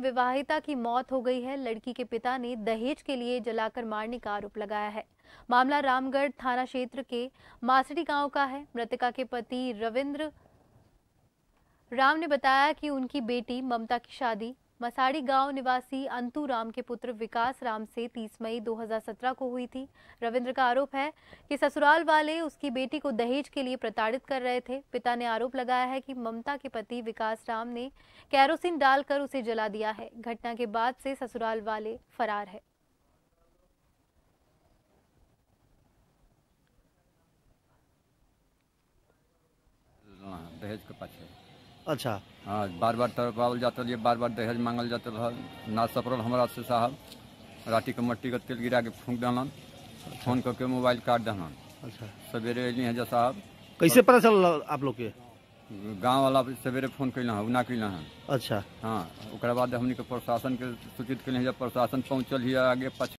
विवाहिता की मौत हो गई है लड़की के पिता ने दहेज के लिए जलाकर मारने का आरोप लगाया है मामला रामगढ़ थाना क्षेत्र के मासड़ी गांव का है मृतका के पति रविंद्र राम ने बताया कि उनकी बेटी ममता की शादी मसाड़ी गांव निवासी अंतु राम के पुत्र विकास राम से 30 मई 2017 को हुई थी रविंद्र का आरोप है कि ससुराल वाले उसकी बेटी को दहेज के लिए प्रताड़ित कर रहे थे पिता ने आरोप लगाया है कि ममता के पति विकास राम ने कैरोसिन डालकर उसे जला दिया है घटना के बाद से ससुराल वाले फरार है हाँ, दहेज के अच्छा हाँ बार बार तरपावल जाता रहिए बार बार दहेज मांगल जाता रहा ना सपरल हमारा से साहब राटी के मट्टी के तेल गिरा के फूक दल फोन करके मोबाइल काट दल अच्छा सवेरे अली हजा साहब कैसे पता चल आप लोग के गाँव वाला सवेरे फोन कैल ना कल अच्छा हाँ बाद हमने के प्रशासन के सूचित कल प्रशासन पहुँचल ही आगे पाछ